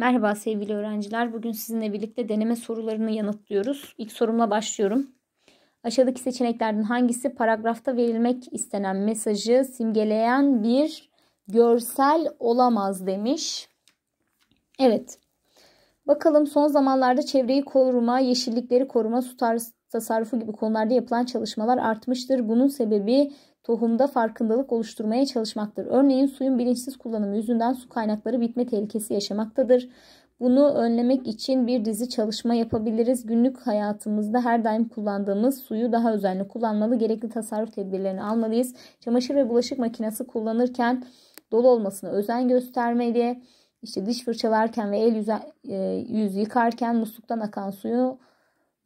Merhaba sevgili öğrenciler. Bugün sizinle birlikte deneme sorularını yanıtlıyoruz. İlk sorumla başlıyorum. Aşağıdaki seçeneklerden hangisi paragrafta verilmek istenen mesajı simgeleyen bir görsel olamaz demiş. Evet. Bakalım son zamanlarda çevreyi koruma, yeşillikleri koruma, su tasarrufu gibi konularda yapılan çalışmalar artmıştır. Bunun sebebi tohumda farkındalık oluşturmaya çalışmaktır. Örneğin suyun bilinçsiz kullanımı yüzünden su kaynakları bitme tehlikesi yaşamaktadır. Bunu önlemek için bir dizi çalışma yapabiliriz. Günlük hayatımızda her daim kullandığımız suyu daha özenli kullanmalı. Gerekli tasarruf tedbirlerini almalıyız. Çamaşır ve bulaşık makinesi kullanırken dolu olmasına özen göstermeli. İşte diş fırçalarken ve el yüz, e, yüz yıkarken musluktan akan suyu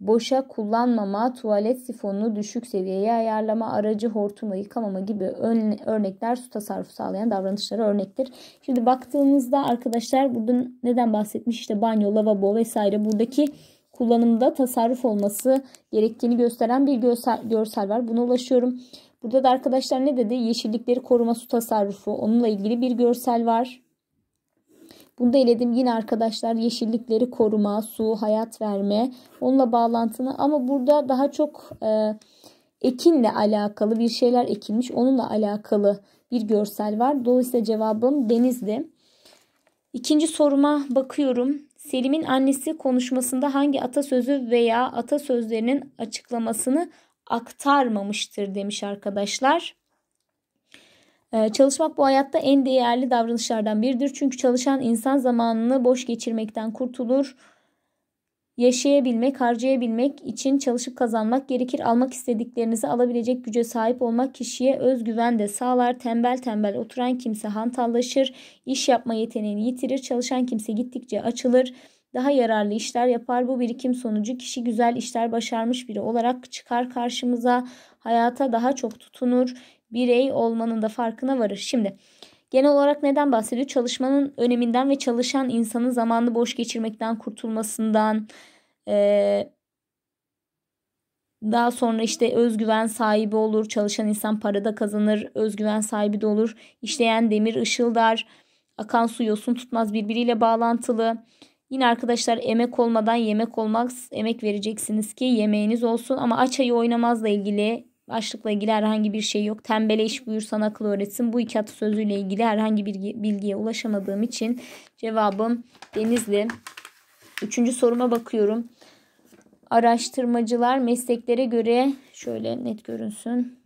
boşa kullanmama, tuvalet sifonunu düşük seviyeye ayarlama, aracı hortumla yıkamama gibi ön, örnekler su tasarrufu sağlayan davranışlara örnektir. Şimdi baktığımızda arkadaşlar burada neden bahsetmiş? İşte banyo, lavabo vesaire buradaki kullanımda tasarruf olması gerektiğini gösteren bir görsel, görsel var. Buna ulaşıyorum. Burada da arkadaşlar ne dedi? Yeşillikleri koruma su tasarrufu. Onunla ilgili bir görsel var. Bunda eledim yine arkadaşlar yeşillikleri koruma, su, hayat verme onunla bağlantını ama burada daha çok e, ekinle alakalı bir şeyler ekilmiş onunla alakalı bir görsel var. Dolayısıyla cevabım denizdi. İkinci soruma bakıyorum. Selim'in annesi konuşmasında hangi atasözü veya atasözlerinin açıklamasını aktarmamıştır demiş arkadaşlar. Ee, çalışmak bu hayatta en değerli davranışlardan biridir. Çünkü çalışan insan zamanını boş geçirmekten kurtulur. Yaşayabilmek, harcayabilmek için çalışıp kazanmak gerekir. Almak istediklerinizi alabilecek güce sahip olmak kişiye özgüven de sağlar. Tembel tembel oturan kimse hantallaşır, iş yapma yeteneğini yitirir. Çalışan kimse gittikçe açılır, daha yararlı işler yapar. Bu birikim sonucu kişi güzel işler başarmış biri olarak çıkar karşımıza. Hayata daha çok tutunur birey olmanın da farkına varır. Şimdi genel olarak neden bahsediyor? Çalışmanın öneminden ve çalışan insanın zamanını boş geçirmekten kurtulmasından ee, daha sonra işte özgüven sahibi olur. Çalışan insan parada kazanır. Özgüven sahibi de olur. İşleyen demir ışıldar. Akan su yosun tutmaz birbiriyle bağlantılı. Yine arkadaşlar emek olmadan yemek olmaz. Emek vereceksiniz ki yemeğiniz olsun. Ama aç ayı oynamazla ilgili Başlıkla ilgili herhangi bir şey yok. Tembele iş buyursan akıl öğretsin. Bu iki atasözüyle ilgili herhangi bir bilgiye ulaşamadığım için cevabım Denizli. Üçüncü soruma bakıyorum. Araştırmacılar mesleklere göre şöyle net görünsün.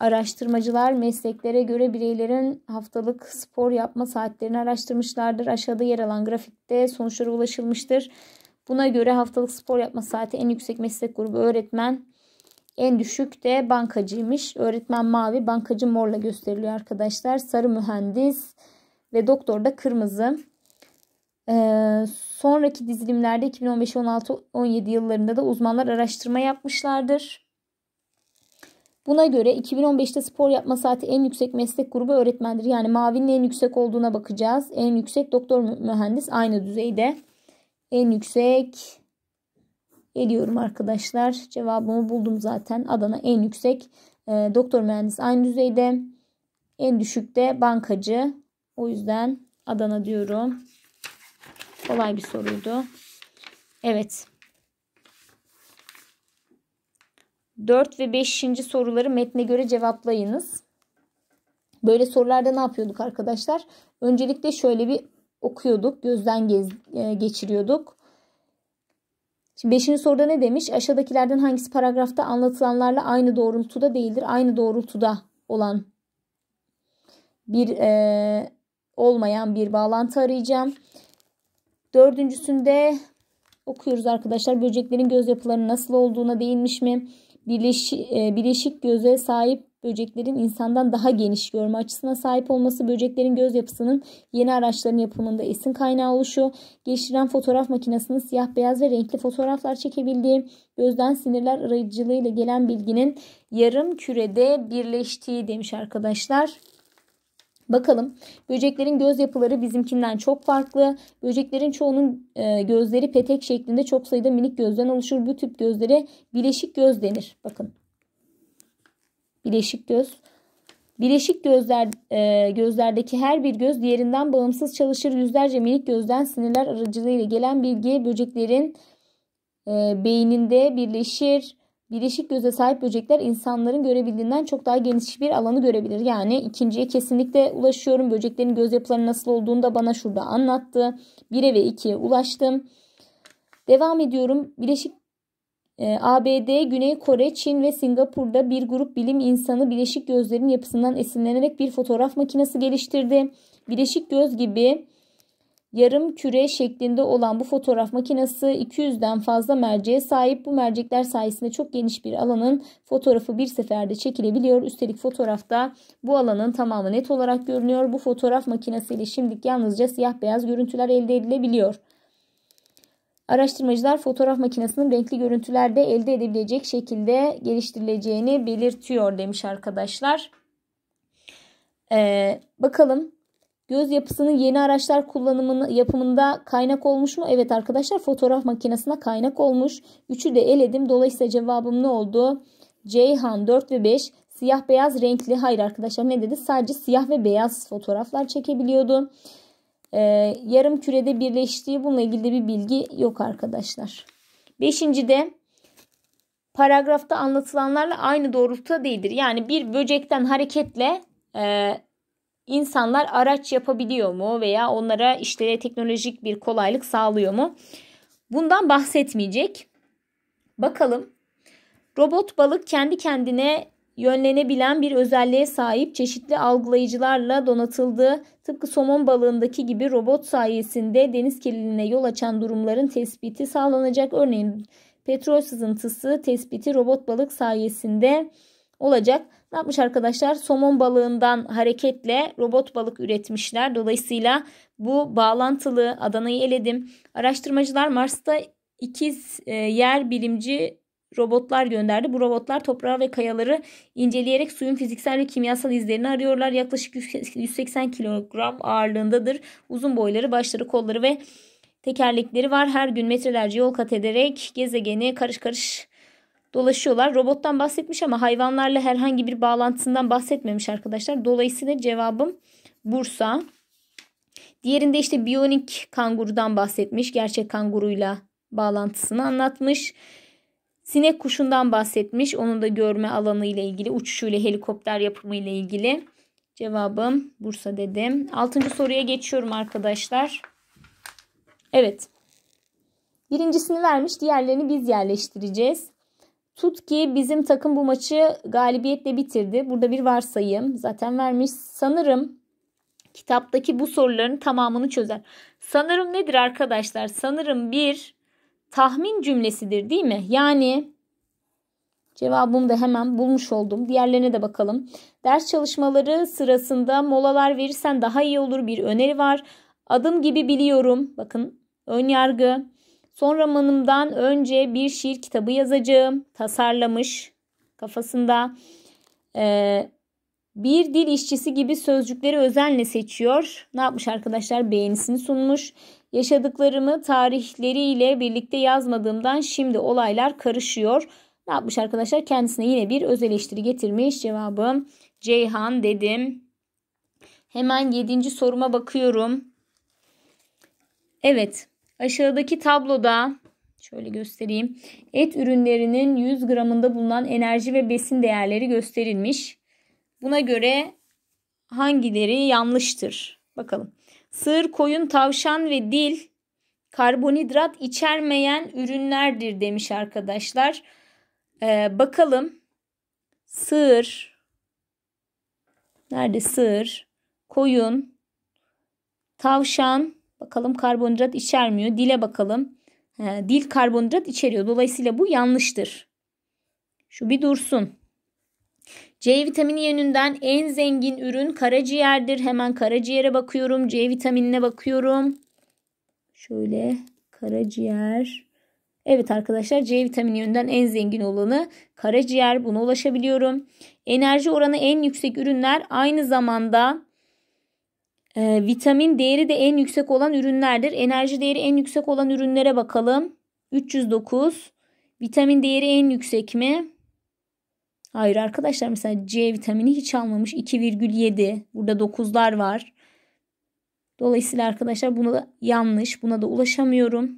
Araştırmacılar mesleklere göre bireylerin haftalık spor yapma saatlerini araştırmışlardır. Aşağıda yer alan grafikte sonuçlara ulaşılmıştır. Buna göre haftalık spor yapma saati en yüksek meslek grubu öğretmen, en düşük de bankacıymış. Öğretmen mavi, bankacı morla gösteriliyor arkadaşlar. Sarı mühendis ve doktor da kırmızı. Ee, sonraki dizilimlerde 2015-16-17 yıllarında da uzmanlar araştırma yapmışlardır. Buna göre 2015'te spor yapma saati en yüksek meslek grubu öğretmendir. Yani mavinin en yüksek olduğuna bakacağız. En yüksek doktor mühendis aynı düzeyde. En yüksek geliyorum arkadaşlar. Cevabımı buldum zaten. Adana en yüksek e, doktor mühendis aynı düzeyde. En düşük de bankacı. O yüzden Adana diyorum. Kolay bir soruydu. Evet. 4 ve 5. soruları metne göre cevaplayınız. Böyle sorularda ne yapıyorduk arkadaşlar? Öncelikle şöyle bir okuyorduk, gözden gez, e, geçiriyorduk. Şimdi beşinci soruda ne demiş? Aşağıdakilerden hangisi paragrafta anlatılanlarla aynı doğrultuda değildir? Aynı doğrultuda olan bir e, olmayan bir bağlantı arayacağım. Dördüncüsünde okuyoruz arkadaşlar. Böceklerin göz yapılarının nasıl olduğuna değinmiş mi? Birleşik, e, bileşik göze sahip böceklerin insandan daha geniş görme açısına sahip olması böceklerin göz yapısının yeni araçların yapımında esin kaynağı oluşu, geliştiren fotoğraf makinesinin siyah beyaz ve renkli fotoğraflar çekebildiği, gözden sinirler aracılığıyla gelen bilginin yarım kürede birleştiği demiş arkadaşlar. Bakalım böceklerin göz yapıları bizimkinden çok farklı. Böceklerin çoğunun e, gözleri petek şeklinde çok sayıda minik gözden oluşur. Bu tip gözlere bileşik göz denir. Bakın Bileşik göz. Bileşik gözler e, gözlerdeki her bir göz diğerinden bağımsız çalışır. Yüzlerce minik gözden sinirler aracılığıyla gelen bilgi böceklerin e, beyninde birleşir. Bileşik göze sahip böcekler insanların görebildiğinden çok daha geniş bir alanı görebilir. Yani ikinciye kesinlikle ulaşıyorum. Böceklerin göz yapıları nasıl olduğunu da bana şurada anlattı. 1'e ve 2'ye ulaştım. Devam ediyorum. Bileşik ee, ABD, Güney Kore, Çin ve Singapur'da bir grup bilim insanı bileşik gözlerin yapısından esinlenerek bir fotoğraf makinesi geliştirdi. Bileşik göz gibi yarım küre şeklinde olan bu fotoğraf makinesi 200'den fazla merceğe sahip. Bu mercekler sayesinde çok geniş bir alanın fotoğrafı bir seferde çekilebiliyor. Üstelik fotoğrafta bu alanın tamamı net olarak görünüyor. Bu fotoğraf makinesiyle şimdilik yalnızca siyah beyaz görüntüler elde edilebiliyor. Araştırmacılar fotoğraf makinesinin renkli görüntülerde elde edebilecek şekilde geliştirileceğini belirtiyor demiş arkadaşlar. Ee, bakalım göz yapısının yeni araçlar kullanımını yapımında kaynak olmuş mu? Evet arkadaşlar fotoğraf makinesine kaynak olmuş. Üçü de eledim. Dolayısıyla cevabım ne oldu? Ceyhan 4 ve 5 siyah beyaz renkli. Hayır arkadaşlar ne dedi? Sadece siyah ve beyaz fotoğraflar çekebiliyordu e, yarım kürede birleştiği bununla ilgili de bir bilgi yok arkadaşlar. Beşinci de paragrafta anlatılanlarla aynı doğrultuda değildir. Yani bir böcekten hareketle e, insanlar araç yapabiliyor mu veya onlara işte teknolojik bir kolaylık sağlıyor mu? Bundan bahsetmeyecek. Bakalım Robot balık kendi kendine yönlenebilen bir özelliğe sahip çeşitli algılayıcılarla donatıldığı tıpkı somon balığındaki gibi robot sayesinde deniz kirliliğine yol açan durumların tespiti sağlanacak. Örneğin petrol sızıntısı tespiti robot balık sayesinde olacak. Ne yapmış arkadaşlar? Somon balığından hareketle robot balık üretmişler. Dolayısıyla bu bağlantılı Adana'yı eledim. Araştırmacılar Mars'ta ikiz e, yer bilimci robotlar gönderdi. Bu robotlar toprağı ve kayaları inceleyerek suyun fiziksel ve kimyasal izlerini arıyorlar. Yaklaşık 180 kilogram ağırlığındadır. Uzun boyları, başları, kolları ve tekerlekleri var. Her gün metrelerce yol kat ederek gezegeni karış karış dolaşıyorlar. Robottan bahsetmiş ama hayvanlarla herhangi bir bağlantısından bahsetmemiş arkadaşlar. Dolayısıyla cevabım Bursa. Diğerinde işte biyonik kangurudan bahsetmiş. Gerçek kanguruyla bağlantısını anlatmış. Sinek kuşundan bahsetmiş. Onun da görme alanı ile ilgili, uçuşuyla helikopter yapımı ile ilgili. Cevabım Bursa dedim. Altıncı soruya geçiyorum arkadaşlar. Evet. Birincisini vermiş. Diğerlerini biz yerleştireceğiz. Tut ki bizim takım bu maçı galibiyetle bitirdi. Burada bir varsayım. Zaten vermiş. Sanırım kitaptaki bu soruların tamamını çözer. Sanırım nedir arkadaşlar? Sanırım bir tahmin cümlesidir değil mi? Yani cevabımı da hemen bulmuş oldum. Diğerlerine de bakalım. Ders çalışmaları sırasında molalar verirsen daha iyi olur bir öneri var. Adım gibi biliyorum. Bakın ön yargı. Son romanımdan önce bir şiir kitabı yazacağım. Tasarlamış kafasında. Ee, bir dil işçisi gibi sözcükleri özenle seçiyor. Ne yapmış arkadaşlar? Beğenisini sunmuş. Yaşadıklarımı tarihleriyle birlikte yazmadığımdan şimdi olaylar karışıyor. Ne yapmış arkadaşlar? Kendisine yine bir öz eleştiri getirmiş. Cevabım Ceyhan dedim. Hemen yedinci soruma bakıyorum. Evet. Aşağıdaki tabloda şöyle göstereyim. Et ürünlerinin 100 gramında bulunan enerji ve besin değerleri gösterilmiş. Buna göre hangileri yanlıştır? Bakalım. Sığır, koyun, tavşan ve dil karbonhidrat içermeyen ürünlerdir demiş arkadaşlar. Ee, bakalım. Sığır. Nerede sığır? Koyun. Tavşan. Bakalım karbonhidrat içermiyor. Dile bakalım. Ee, dil karbonhidrat içeriyor. Dolayısıyla bu yanlıştır. Şu bir dursun. C vitamini yönünden en zengin ürün karaciğerdir. Hemen karaciğere bakıyorum. C vitaminine bakıyorum. Şöyle karaciğer. Evet arkadaşlar C vitamini yönünden en zengin olanı karaciğer. Buna ulaşabiliyorum. Enerji oranı en yüksek ürünler aynı zamanda e, vitamin değeri de en yüksek olan ürünlerdir. Enerji değeri en yüksek olan ürünlere bakalım. 309. Vitamin değeri en yüksek mi? Hayır arkadaşlar mesela C vitamini hiç almamış 2,7 burada 9'lar var. Dolayısıyla arkadaşlar buna da yanlış buna da ulaşamıyorum.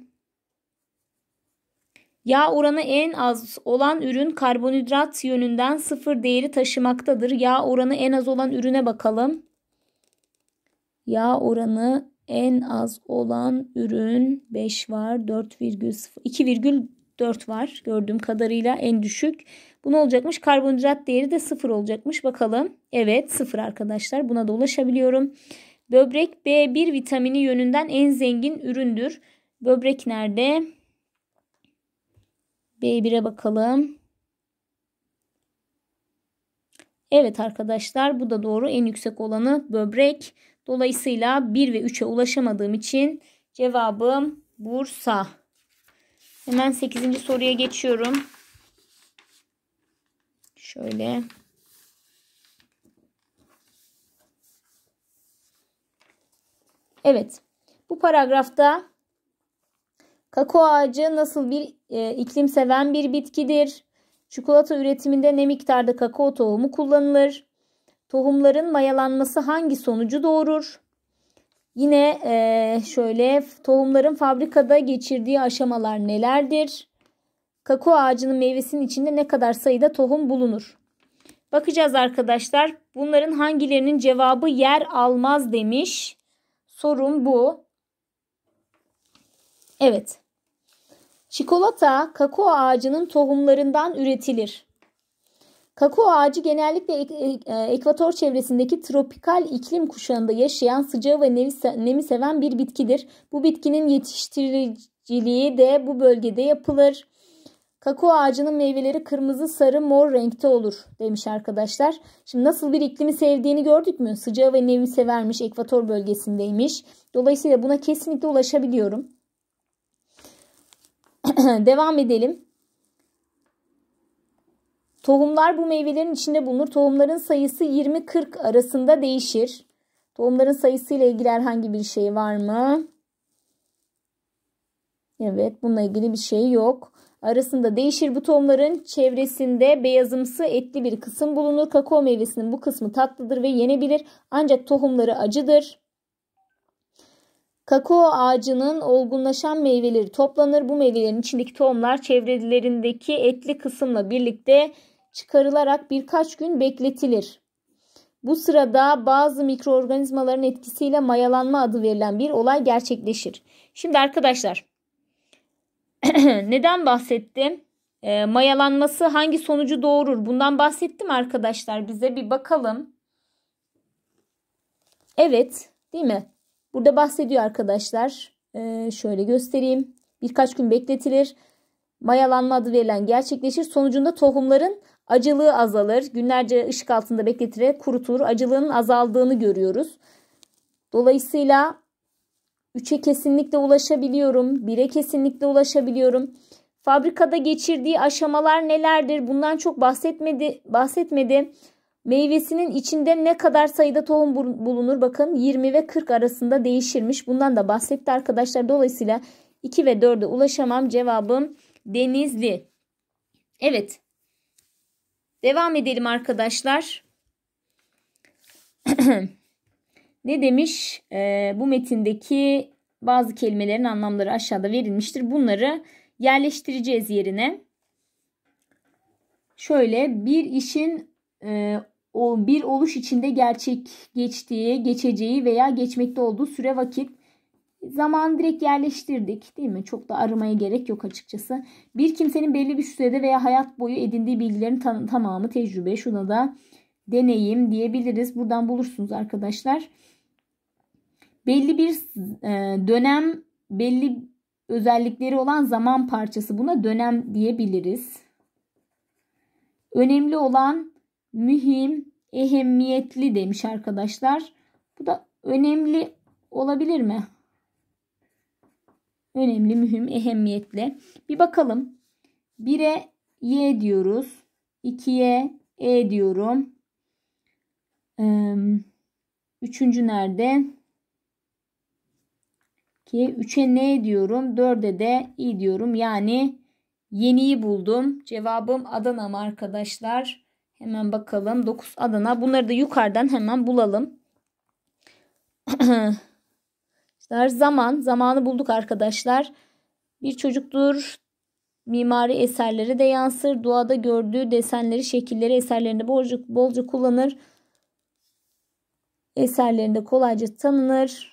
Yağ oranı en az olan ürün karbonhidrat yönünden sıfır değeri taşımaktadır. Yağ oranı en az olan ürüne bakalım. Yağ oranı en az olan ürün 5 var 4,0 2,4 var gördüğüm kadarıyla en düşük. Bu ne olacakmış? Karbonhidrat değeri de sıfır olacakmış. Bakalım. Evet sıfır arkadaşlar. Buna da ulaşabiliyorum. Böbrek B1 vitamini yönünden en zengin üründür. Böbrek nerede? B1'e bakalım. Evet arkadaşlar bu da doğru. En yüksek olanı böbrek. Dolayısıyla 1 ve 3'e ulaşamadığım için cevabım Bursa. Hemen 8. soruya geçiyorum. Şöyle. Evet. Bu paragrafta kakao ağacı nasıl bir e, iklim seven bir bitkidir? Çikolata üretiminde ne miktarda kakao tohumu kullanılır? Tohumların mayalanması hangi sonucu doğurur? Yine e, şöyle tohumların fabrikada geçirdiği aşamalar nelerdir? kakao ağacının meyvesinin içinde ne kadar sayıda tohum bulunur? Bakacağız arkadaşlar. Bunların hangilerinin cevabı yer almaz demiş. Sorun bu. Evet. Çikolata kakao ağacının tohumlarından üretilir. Kakao ağacı genellikle e- e- ekvator çevresindeki tropikal iklim kuşağında yaşayan sıcağı ve nemi seven bir bitkidir. Bu bitkinin yetiştiriciliği de bu bölgede yapılır. Kakao ağacının meyveleri kırmızı, sarı, mor renkte olur demiş arkadaşlar. Şimdi nasıl bir iklimi sevdiğini gördük mü? Sıcağı ve nemi severmiş, ekvator bölgesindeymiş. Dolayısıyla buna kesinlikle ulaşabiliyorum. Devam edelim. Tohumlar bu meyvelerin içinde bulunur. Tohumların sayısı 20-40 arasında değişir. Tohumların sayısı ile ilgili herhangi bir şey var mı? Evet, bununla ilgili bir şey yok arasında değişir. Bu tohumların çevresinde beyazımsı etli bir kısım bulunur. Kakao meyvesinin bu kısmı tatlıdır ve yenebilir ancak tohumları acıdır. Kakao ağacının olgunlaşan meyveleri toplanır. Bu meyvelerin içindeki tohumlar çevrelerindeki etli kısımla birlikte çıkarılarak birkaç gün bekletilir. Bu sırada bazı mikroorganizmaların etkisiyle mayalanma adı verilen bir olay gerçekleşir. Şimdi arkadaşlar Neden bahsettim? E, mayalanması hangi sonucu doğurur? Bundan bahsettim arkadaşlar. Bize bir bakalım. Evet, değil mi? Burada bahsediyor arkadaşlar. E, şöyle göstereyim. Birkaç gün bekletilir. Mayalanma adı verilen gerçekleşir. Sonucunda tohumların acılığı azalır. Günlerce ışık altında bekletire kurutur. Acılığının azaldığını görüyoruz. Dolayısıyla 3'e kesinlikle ulaşabiliyorum. 1'e kesinlikle ulaşabiliyorum. Fabrikada geçirdiği aşamalar nelerdir? Bundan çok bahsetmedi. bahsetmedi. Meyvesinin içinde ne kadar sayıda tohum bulunur? Bakın 20 ve 40 arasında değişirmiş. Bundan da bahsetti arkadaşlar. Dolayısıyla 2 ve 4'e ulaşamam. Cevabım Denizli. Evet. Devam edelim arkadaşlar. Ne demiş? E, bu metindeki bazı kelimelerin anlamları aşağıda verilmiştir. Bunları yerleştireceğiz yerine. Şöyle bir işin e, o bir oluş içinde gerçek geçtiği, geçeceği veya geçmekte olduğu süre vakit zaman direkt yerleştirdik değil mi? Çok da aramaya gerek yok açıkçası. Bir kimsenin belli bir sürede veya hayat boyu edindiği bilgilerin tam, tamamı tecrübe. Şuna da deneyim diyebiliriz. Buradan bulursunuz arkadaşlar belli bir e, dönem belli özellikleri olan zaman parçası buna dönem diyebiliriz. Önemli olan mühim, ehemmiyetli demiş arkadaşlar. Bu da önemli olabilir mi? Önemli, mühim, ehemmiyetli. Bir bakalım. 1'e y diyoruz. 2'ye e diyorum. Üçüncü nerede? ki 3'e ne diyorum 4'e de i diyorum yani yeniyi buldum. Cevabım Adana'm arkadaşlar. Hemen bakalım 9 Adana bunları da yukarıdan hemen bulalım. arkadaşlar. Zaman, zamanı bulduk arkadaşlar. Bir çocuktur mimari eserleri de yansır. Doğada gördüğü desenleri, şekilleri eserlerinde bolca, bolca kullanır. Eserlerinde kolayca tanınır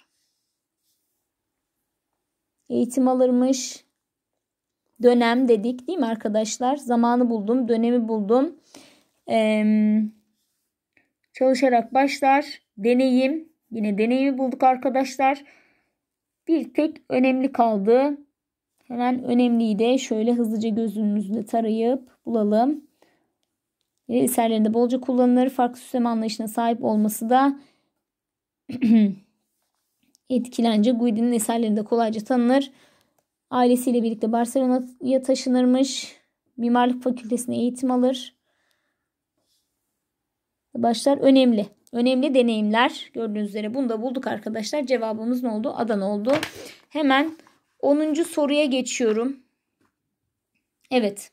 eğitim alırmış. Dönem dedik değil mi arkadaşlar? Zamanı buldum, dönemi buldum. Ee, çalışarak başlar. Deneyim. Yine deneyimi bulduk arkadaşlar. Bir tek önemli kaldı. Hemen önemliyi de şöyle hızlıca gözümüzle tarayıp bulalım. Eserlerinde bolca kullanılır. Farklı süsleme anlayışına sahip olması da Etkilence Guidi'nin eserlerinde kolayca tanınır. Ailesiyle birlikte Barcelona'ya taşınırmış. Mimarlık fakültesine eğitim alır. Başlar önemli. Önemli deneyimler. Gördüğünüz üzere bunu da bulduk arkadaşlar. Cevabımız ne oldu? Adana oldu. Hemen 10. soruya geçiyorum. Evet.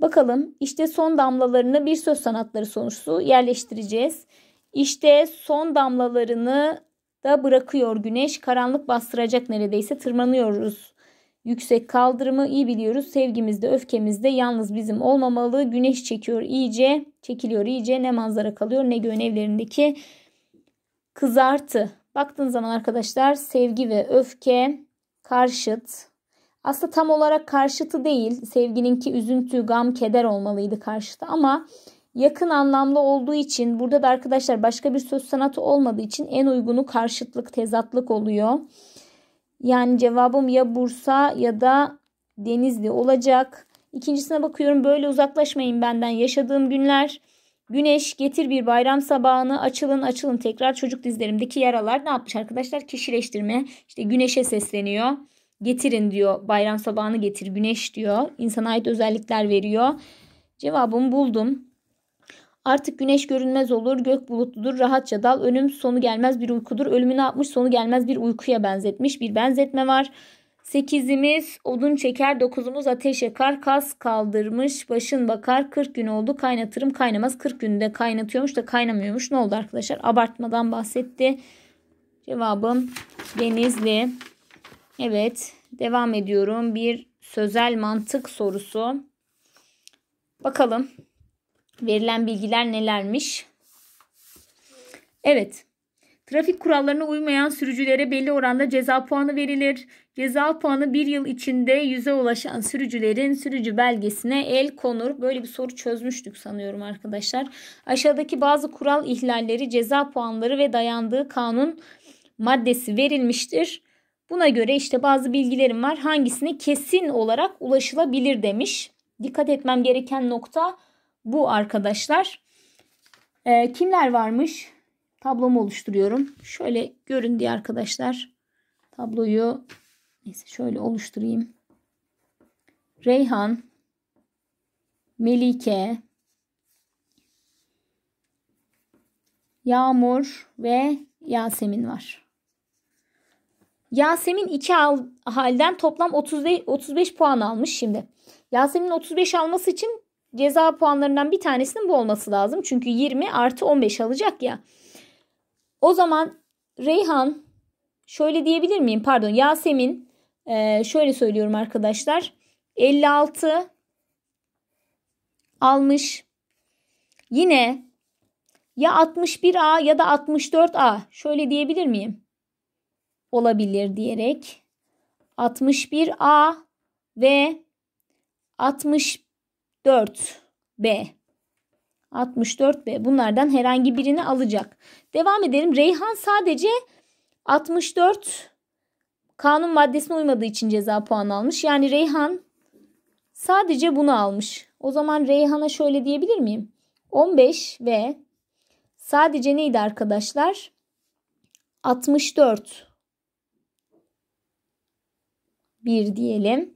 Bakalım işte son damlalarını bir söz sanatları sonuçlu yerleştireceğiz. İşte son damlalarını da bırakıyor güneş. Karanlık bastıracak neredeyse tırmanıyoruz. Yüksek kaldırımı iyi biliyoruz. Sevgimizde, öfkemizde yalnız bizim olmamalı. Güneş çekiyor iyice, çekiliyor iyice. Ne manzara kalıyor ne göğün evlerindeki kızartı. Baktığın zaman arkadaşlar sevgi ve öfke karşıt. Aslında tam olarak karşıtı değil. Sevginin ki üzüntü, gam, keder olmalıydı karşıtı ama yakın anlamlı olduğu için burada da arkadaşlar başka bir söz sanatı olmadığı için en uygunu karşıtlık, tezatlık oluyor. Yani cevabım ya Bursa ya da Denizli olacak. İkincisine bakıyorum böyle uzaklaşmayın benden yaşadığım günler. Güneş getir bir bayram sabahını açılın açılın tekrar çocuk dizlerimdeki yaralar ne yapmış arkadaşlar kişileştirme işte güneşe sesleniyor getirin diyor bayram sabahını getir güneş diyor insana ait özellikler veriyor cevabımı buldum Artık güneş görünmez olur, gök bulutludur, rahatça dal, önüm sonu gelmez bir uykudur. Ölümü atmış, Sonu gelmez bir uykuya benzetmiş. Bir benzetme var. Sekizimiz odun çeker, dokuzumuz ateş yakar, kas kaldırmış, başın bakar, kırk gün oldu kaynatırım kaynamaz. Kırk günde kaynatıyormuş da kaynamıyormuş. Ne oldu arkadaşlar? Abartmadan bahsetti. Cevabım denizli. Evet devam ediyorum. Bir sözel mantık sorusu. Bakalım. Verilen bilgiler nelermiş? Evet. Trafik kurallarına uymayan sürücülere belli oranda ceza puanı verilir. Ceza puanı bir yıl içinde yüze ulaşan sürücülerin sürücü belgesine el konur. Böyle bir soru çözmüştük sanıyorum arkadaşlar. Aşağıdaki bazı kural ihlalleri, ceza puanları ve dayandığı kanun maddesi verilmiştir. Buna göre işte bazı bilgilerim var. Hangisine kesin olarak ulaşılabilir demiş. Dikkat etmem gereken nokta bu arkadaşlar. E, kimler varmış? Tablomu oluşturuyorum. Şöyle görün diye arkadaşlar. Tabloyu neyse şöyle oluşturayım. Reyhan, Melike, Yağmur ve Yasemin var. Yasemin 2 halden toplam 30 35 puan almış şimdi. Yasemin 35 alması için ceza puanlarından bir tanesinin bu olması lazım. Çünkü 20 artı 15 alacak ya. O zaman Reyhan şöyle diyebilir miyim? Pardon Yasemin e, şöyle söylüyorum arkadaşlar. 56 almış. Yine ya 61A ya da 64A şöyle diyebilir miyim? Olabilir diyerek 61A ve 60 4B. 64B. Bunlardan herhangi birini alacak. Devam edelim. Reyhan sadece 64 kanun maddesine uymadığı için ceza puanı almış. Yani Reyhan sadece bunu almış. O zaman Reyhan'a şöyle diyebilir miyim? 15 ve sadece neydi arkadaşlar? 64 bir diyelim.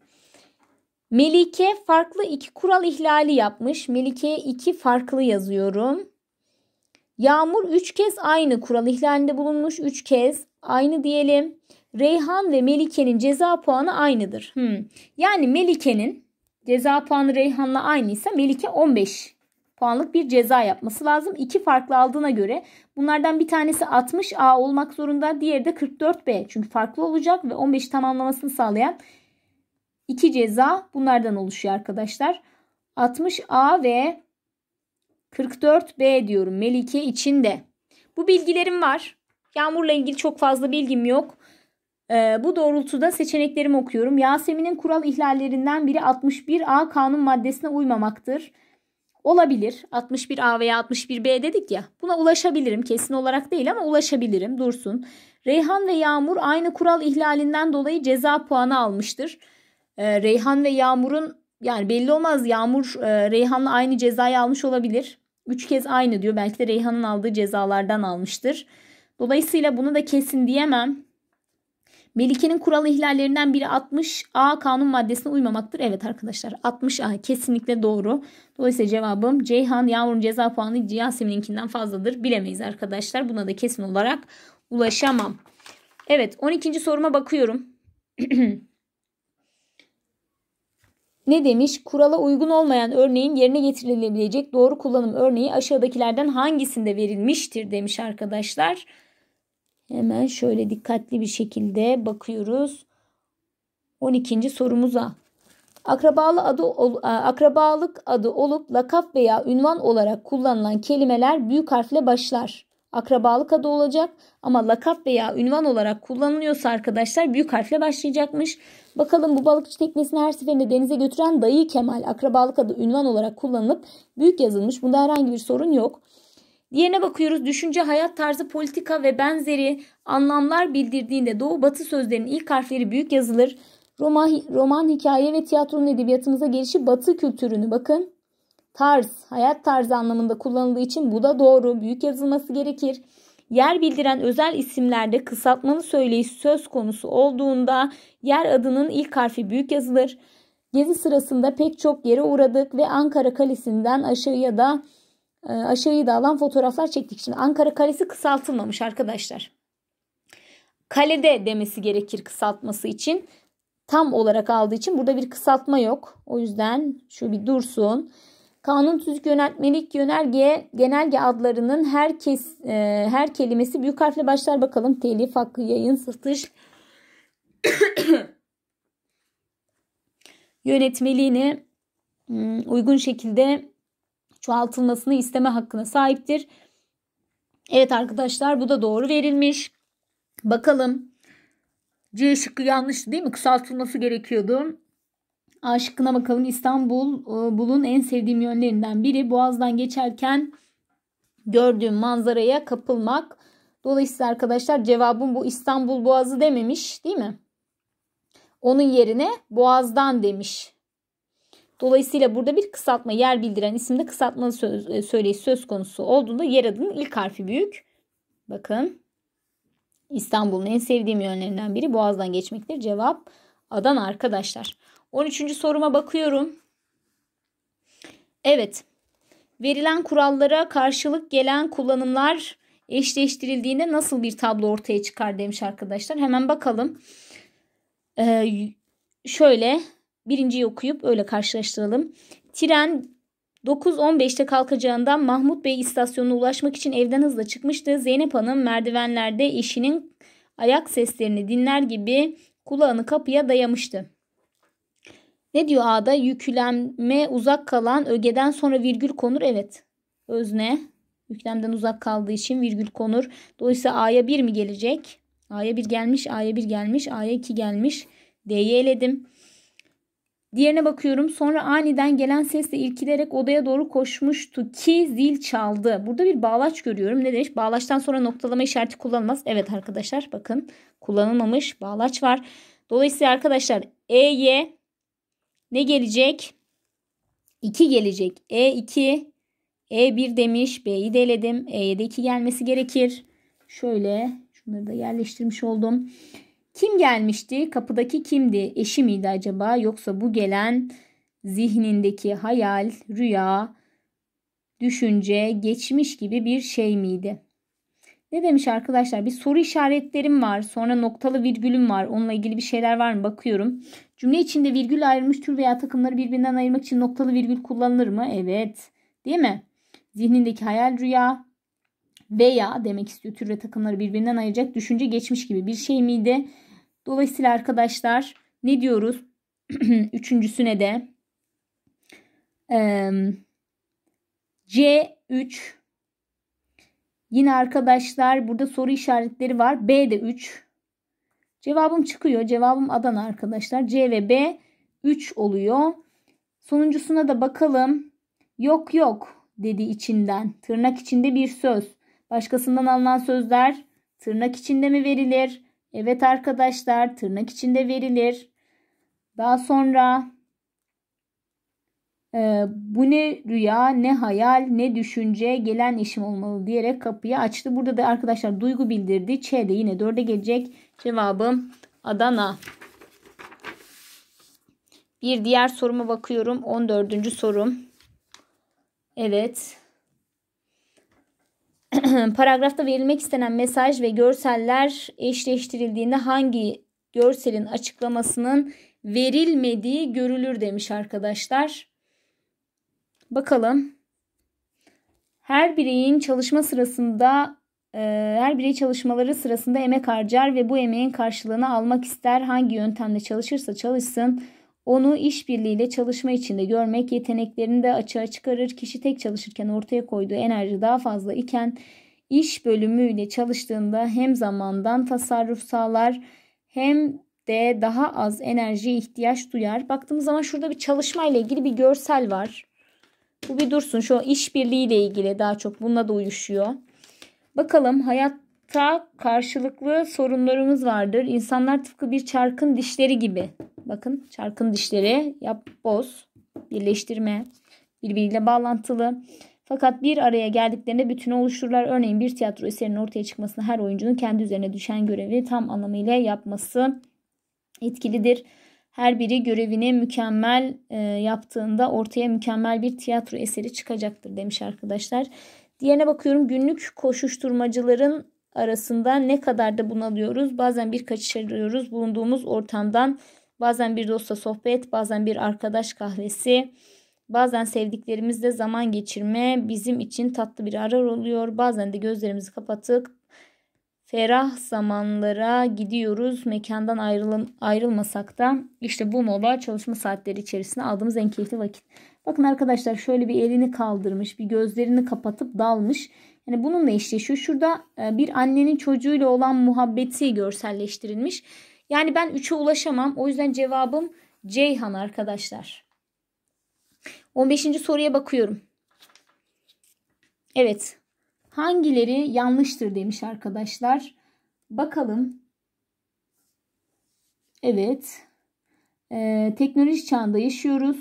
Melike farklı iki kural ihlali yapmış. Melike'ye iki farklı yazıyorum. Yağmur üç kez aynı kural ihlalinde bulunmuş. Üç kez aynı diyelim. Reyhan ve Melike'nin ceza puanı aynıdır. Hmm. Yani Melike'nin ceza puanı Reyhan'la aynıysa Melike 15 puanlık bir ceza yapması lazım. İki farklı aldığına göre bunlardan bir tanesi 60A olmak zorunda. Diğeri de 44B. Çünkü farklı olacak ve 15 tamamlamasını sağlayan İki ceza bunlardan oluşuyor arkadaşlar. 60A ve 44B diyorum Melike için de. Bu bilgilerim var. Yağmurla ilgili çok fazla bilgim yok. Ee, bu doğrultuda seçeneklerimi okuyorum. Yasemin'in kural ihlallerinden biri 61A kanun maddesine uymamaktır. Olabilir. 61A veya 61B dedik ya. Buna ulaşabilirim. Kesin olarak değil ama ulaşabilirim. Dursun. Reyhan ve Yağmur aynı kural ihlalinden dolayı ceza puanı almıştır. Ee, Reyhan ve Yağmur'un yani belli olmaz Yağmur e, Reyhan'la aynı cezayı almış olabilir. Üç kez aynı diyor. Belki de Reyhan'ın aldığı cezalardan almıştır. Dolayısıyla bunu da kesin diyemem. Melike'nin kural ihlallerinden biri 60A kanun maddesine uymamaktır. Evet arkadaşlar 60A kesinlikle doğru. Dolayısıyla cevabım Ceyhan Yağmur'un ceza puanı Yasemin'inkinden fazladır. Bilemeyiz arkadaşlar. Buna da kesin olarak ulaşamam. Evet 12. soruma bakıyorum. ne demiş? Kurala uygun olmayan örneğin yerine getirilebilecek doğru kullanım örneği aşağıdakilerden hangisinde verilmiştir demiş arkadaşlar. Hemen şöyle dikkatli bir şekilde bakıyoruz. 12. sorumuza. Akrabalı adı akrabalık adı olup lakap veya ünvan olarak kullanılan kelimeler büyük harfle başlar. Akrabalık adı olacak ama lakap veya ünvan olarak kullanılıyorsa arkadaşlar büyük harfle başlayacakmış. Bakalım bu balıkçı teknesini her seferinde denize götüren dayı Kemal akrabalık adı ünvan olarak kullanılıp büyük yazılmış. Bunda herhangi bir sorun yok. Diğerine bakıyoruz. Düşünce, hayat tarzı, politika ve benzeri anlamlar bildirdiğinde doğu batı sözlerinin ilk harfleri büyük yazılır. Roma, roman, hikaye ve tiyatronun edebiyatımıza gelişi batı kültürünü bakın. Tarz, hayat tarzı anlamında kullanıldığı için bu da doğru. Büyük yazılması gerekir yer bildiren özel isimlerde kısaltmalı söyleyiş söz konusu olduğunda yer adının ilk harfi büyük yazılır. Gezi sırasında pek çok yere uğradık ve Ankara Kalesi'nden aşağıya da e, aşağıyı da alan fotoğraflar çektik. Şimdi Ankara Kalesi kısaltılmamış arkadaşlar. Kalede demesi gerekir kısaltması için. Tam olarak aldığı için burada bir kısaltma yok. O yüzden şu bir dursun. Kanun tüzük yönetmelik yönerge genelge adlarının her, kes, e, her kelimesi büyük harfle başlar bakalım. Telif hakkı, yayın, satış yönetmeliğini hmm, uygun şekilde çoğaltılmasını isteme hakkına sahiptir. Evet arkadaşlar bu da doğru verilmiş. Bakalım. C şıkkı yanlış değil mi? Kısaltılması gerekiyordu. A bakalım. İstanbul e, bulun en sevdiğim yönlerinden biri. Boğaz'dan geçerken gördüğüm manzaraya kapılmak. Dolayısıyla arkadaşlar cevabım bu İstanbul Boğazı dememiş değil mi? Onun yerine Boğaz'dan demiş. Dolayısıyla burada bir kısaltma yer bildiren isimde kısaltma söz, e, söyleyiş söz konusu olduğunda yer adının ilk harfi büyük. Bakın İstanbul'un en sevdiğim yönlerinden biri Boğaz'dan geçmektir. Cevap Adana arkadaşlar. 13. soruma bakıyorum. Evet. Verilen kurallara karşılık gelen kullanımlar eşleştirildiğinde nasıl bir tablo ortaya çıkar demiş arkadaşlar. Hemen bakalım. Ee, şöyle birinciyi okuyup öyle karşılaştıralım. Tren 9.15'te kalkacağından Mahmut Bey istasyonuna ulaşmak için evden hızla çıkmıştı. Zeynep Hanım merdivenlerde eşinin ayak seslerini dinler gibi kulağını kapıya dayamıştı. Ne diyor A'da? Yüklenme uzak kalan ögeden sonra virgül konur. Evet. Özne yüklemden uzak kaldığı için virgül konur. Dolayısıyla A'ya 1 mi gelecek? A'ya 1 gelmiş, A'ya 1 gelmiş, A'ya 2 gelmiş. D'yi eledim. Diğerine bakıyorum. Sonra aniden gelen sesle irkilerek odaya doğru koşmuştu ki zil çaldı. Burada bir bağlaç görüyorum. Ne demiş? Bağlaçtan sonra noktalama işareti kullanılmaz. Evet arkadaşlar bakın kullanılmamış bağlaç var. Dolayısıyla arkadaşlar E'ye ne gelecek? 2 gelecek. E2 E1 demiş. B'yi deledim. E'ye de 2 gelmesi gerekir. Şöyle şunları da yerleştirmiş oldum. Kim gelmişti? Kapıdaki kimdi? Eşi miydi acaba? Yoksa bu gelen zihnindeki hayal, rüya, düşünce, geçmiş gibi bir şey miydi? Ne demiş arkadaşlar? Bir soru işaretlerim var. Sonra noktalı virgülüm var. Onunla ilgili bir şeyler var mı? Bakıyorum. Cümle içinde virgül ayrılmış tür veya takımları birbirinden ayırmak için noktalı virgül kullanılır mı? Evet. Değil mi? Zihnindeki hayal rüya veya demek istiyor tür ve takımları birbirinden ayıracak düşünce geçmiş gibi bir şey miydi? Dolayısıyla arkadaşlar ne diyoruz? Üçüncüsüne de C3 Yine arkadaşlar burada soru işaretleri var. B de 3. Cevabım çıkıyor. Cevabım Adana arkadaşlar. C ve B 3 oluyor. Sonuncusuna da bakalım. Yok yok dedi içinden. Tırnak içinde bir söz. Başkasından alınan sözler tırnak içinde mi verilir? Evet arkadaşlar tırnak içinde verilir. Daha sonra e, bu ne rüya ne hayal ne düşünce gelen işim olmalı diyerek kapıyı açtı. Burada da arkadaşlar duygu bildirdi. Ç de yine dörde gelecek. Cevabım Adana. Bir diğer soruma bakıyorum. 14. sorum. Evet. Paragrafta verilmek istenen mesaj ve görseller eşleştirildiğinde hangi görselin açıklamasının verilmediği görülür demiş arkadaşlar. Bakalım. Her bireyin çalışma sırasında ee, her birey çalışmaları sırasında emek harcar ve bu emeğin karşılığını almak ister. Hangi yöntemle çalışırsa çalışsın onu işbirliğiyle çalışma içinde görmek yeteneklerini de açığa çıkarır. Kişi tek çalışırken ortaya koyduğu enerji daha fazla iken iş bölümüyle çalıştığında hem zamandan tasarruf sağlar hem de daha az enerjiye ihtiyaç duyar. Baktığımız zaman şurada bir çalışma ile ilgili bir görsel var. Bu bir dursun. Şu işbirliği ile ilgili daha çok bununla da uyuşuyor. Bakalım hayatta karşılıklı sorunlarımız vardır. İnsanlar tıpkı bir çarkın dişleri gibi. Bakın çarkın dişleri yap boz birleştirme birbiriyle bağlantılı. Fakat bir araya geldiklerinde bütünü oluştururlar. Örneğin bir tiyatro eserinin ortaya çıkmasında her oyuncunun kendi üzerine düşen görevi tam anlamıyla yapması etkilidir. Her biri görevini mükemmel e, yaptığında ortaya mükemmel bir tiyatro eseri çıkacaktır demiş arkadaşlar. Diğerine bakıyorum günlük koşuşturmacıların arasında ne kadar da bunalıyoruz. Bazen bir kaçırıyoruz bulunduğumuz ortamdan. Bazen bir dostla sohbet, bazen bir arkadaş kahvesi, bazen sevdiklerimizle zaman geçirme bizim için tatlı bir arar oluyor. Bazen de gözlerimizi kapatıp ferah zamanlara gidiyoruz. Mekandan ayrılım, ayrılmasak da işte bu mola çalışma saatleri içerisinde aldığımız en keyifli vakit. Bakın arkadaşlar şöyle bir elini kaldırmış, bir gözlerini kapatıp dalmış. Yani bununla eşleşiyor. Şurada e, bir annenin çocuğuyla olan muhabbeti görselleştirilmiş. Yani ben 3'e ulaşamam. O yüzden cevabım Ceyhan arkadaşlar. 15. soruya bakıyorum. Evet. Hangileri yanlıştır demiş arkadaşlar. Bakalım. Evet. Ee, teknoloji çağında yaşıyoruz.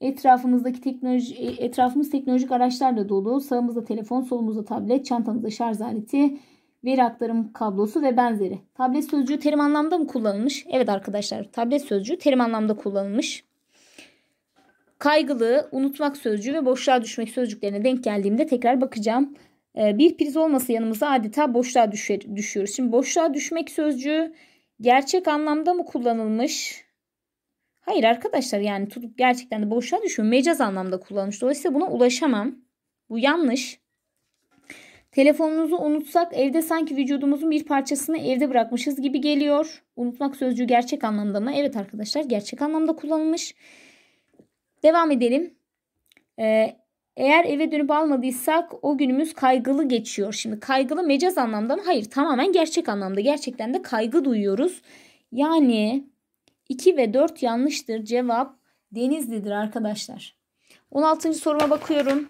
Etrafımızdaki teknoloji, e, etrafımız teknolojik araçlarla dolu. Sağımızda telefon, solumuzda tablet, çantamızda şarj aleti, veri aktarım kablosu ve benzeri. Tablet sözcüğü terim anlamda mı kullanılmış? Evet arkadaşlar tablet sözcüğü terim anlamda kullanılmış. Kaygılı, unutmak sözcüğü ve boşluğa düşmek sözcüklerine denk geldiğimde tekrar bakacağım. Ee, bir priz olması yanımıza adeta boşluğa düşüyoruz. Şimdi boşluğa düşmek sözcüğü gerçek anlamda mı kullanılmış? Hayır arkadaşlar yani tutup gerçekten de boşluğa düşün Mecaz anlamda kullanmış. Dolayısıyla buna ulaşamam. Bu yanlış. telefonunuzu unutsak evde sanki vücudumuzun bir parçasını evde bırakmışız gibi geliyor. Unutmak sözcüğü gerçek anlamda mı? Evet arkadaşlar gerçek anlamda kullanılmış. Devam edelim. Ee, eğer eve dönüp almadıysak o günümüz kaygılı geçiyor. Şimdi kaygılı mecaz anlamda mı? Hayır tamamen gerçek anlamda. Gerçekten de kaygı duyuyoruz. Yani 2 ve 4 yanlıştır. Cevap Denizli'dir arkadaşlar. 16. soruma bakıyorum.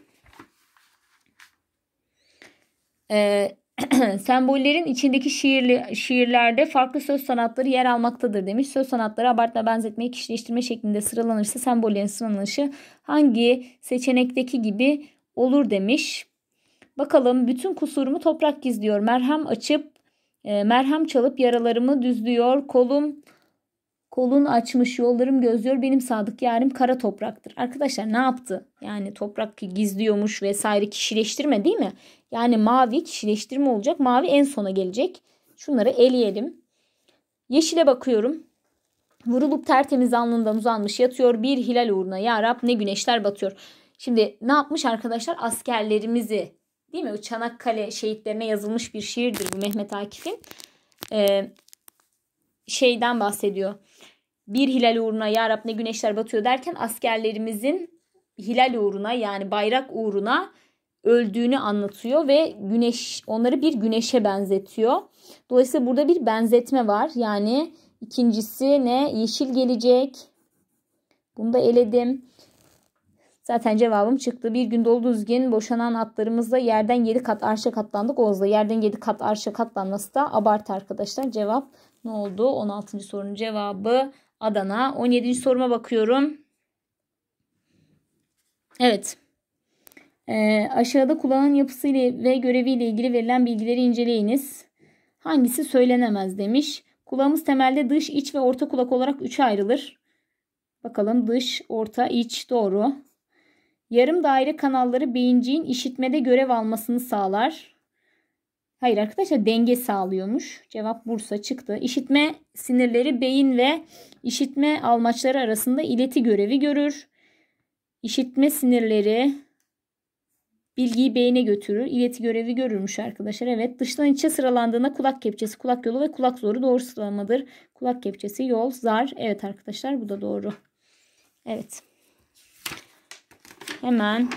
Ee, sembollerin içindeki şiirli, şiirlerde farklı söz sanatları yer almaktadır demiş. Söz sanatları abartma, benzetme, kişileştirme şeklinde sıralanırsa sembollerin sıralanışı hangi seçenekteki gibi olur demiş. Bakalım bütün kusurumu toprak gizliyor. Merhem açıp, e, merhem çalıp yaralarımı düzlüyor. Kolum Kolun açmış yollarım gözlüyor benim sadık yarim kara topraktır. Arkadaşlar ne yaptı? Yani toprak gizliyormuş vesaire kişileştirme değil mi? Yani mavi kişileştirme olacak. Mavi en sona gelecek. Şunları eleyelim. Yeşile bakıyorum. Vurulup tertemiz alnından uzanmış yatıyor. Bir hilal uğruna ya Rab ne güneşler batıyor. Şimdi ne yapmış arkadaşlar? Askerlerimizi değil mi? Çanakkale şehitlerine yazılmış bir şiirdir bu Mehmet Akif'in. Ee, şeyden bahsediyor. Bir hilal uğruna ya Rab ne güneşler batıyor derken askerlerimizin hilal uğruna yani bayrak uğruna öldüğünü anlatıyor ve güneş onları bir güneşe benzetiyor. Dolayısıyla burada bir benzetme var. Yani ikincisi ne? Yeşil gelecek. Bunu da eledim. Zaten cevabım çıktı. Bir gün dolu düzgün boşanan atlarımızla yerden 7 kat arşa katlandık. Oğuz'la yerden 7 kat arşa katlanması da abart arkadaşlar. Cevap ne oldu? 16. sorunun cevabı Adana. 17. soruma bakıyorum. Evet. Ee, aşağıda kulağın yapısı ile ve görevi ile ilgili verilen bilgileri inceleyiniz. Hangisi söylenemez demiş. Kulağımız temelde dış, iç ve orta kulak olarak üçe ayrılır. Bakalım dış, orta, iç doğru. Yarım daire kanalları beyinciğin işitmede görev almasını sağlar. Hayır arkadaşlar denge sağlıyormuş. Cevap Bursa çıktı. İşitme sinirleri beyin ve işitme almaçları arasında ileti görevi görür. İşitme sinirleri bilgiyi beyne götürür. İleti görevi görürmüş arkadaşlar. Evet dıştan içe sıralandığında kulak kepçesi, kulak yolu ve kulak zoru doğru sıralamadır. Kulak kepçesi, yol, zar. Evet arkadaşlar bu da doğru. Evet. Hemen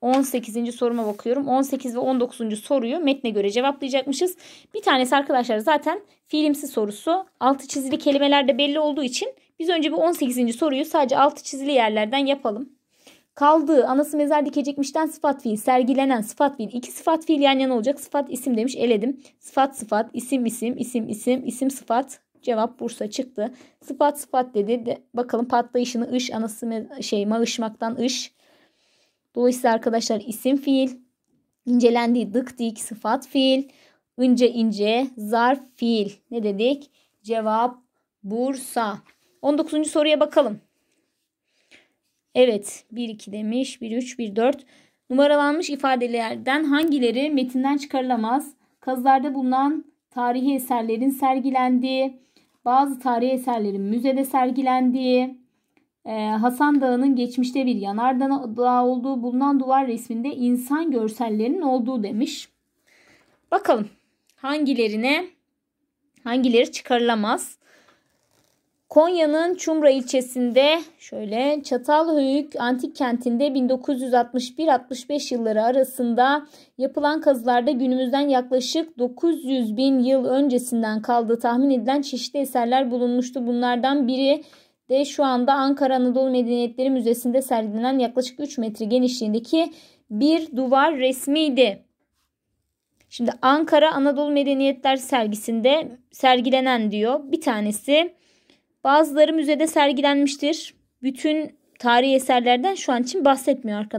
18. soruma bakıyorum. 18 ve 19. soruyu metne göre cevaplayacakmışız. Bir tanesi arkadaşlar zaten fiilimsi sorusu. Altı çizili kelimeler de belli olduğu için biz önce bir 18. soruyu sadece altı çizili yerlerden yapalım. Kaldığı anası mezar dikecekmişten sıfat fiil sergilenen sıfat fiil iki sıfat fiil yan yana olacak sıfat isim demiş eledim. Sıfat sıfat isim isim isim isim isim sıfat Cevap Bursa çıktı. Sıfat sıfat dedi. De, bakalım patlayışını ış anası şey mağışmaktan ış. Dolayısıyla arkadaşlar isim fiil, incelendiği dık dik sıfat fiil, ince ince zarf fiil. Ne dedik? Cevap Bursa. 19. soruya bakalım. Evet 1 2 demiş 1 3 1 4 numaralanmış ifadelerden hangileri metinden çıkarılamaz? Kazılarda bulunan tarihi eserlerin sergilendiği, bazı tarihi eserlerin müzede sergilendiği, ee, Hasan Dağı'nın geçmişte bir yanardağ olduğu bulunan duvar resminde insan görsellerinin olduğu demiş. Bakalım hangilerine hangileri çıkarılamaz. Konya'nın Çumra ilçesinde şöyle Çatalhöyük Antik Kenti'nde 1961-65 yılları arasında yapılan kazılarda günümüzden yaklaşık 900 bin yıl öncesinden kaldığı tahmin edilen çeşitli eserler bulunmuştu. Bunlardan biri de şu anda Ankara Anadolu Medeniyetleri Müzesi'nde sergilenen yaklaşık 3 metre genişliğindeki bir duvar resmiydi. Şimdi Ankara Anadolu Medeniyetler sergisinde sergilenen diyor. Bir tanesi bazıları müzede sergilenmiştir. Bütün tarihi eserlerden şu an için bahsetmiyor arkadaşlar.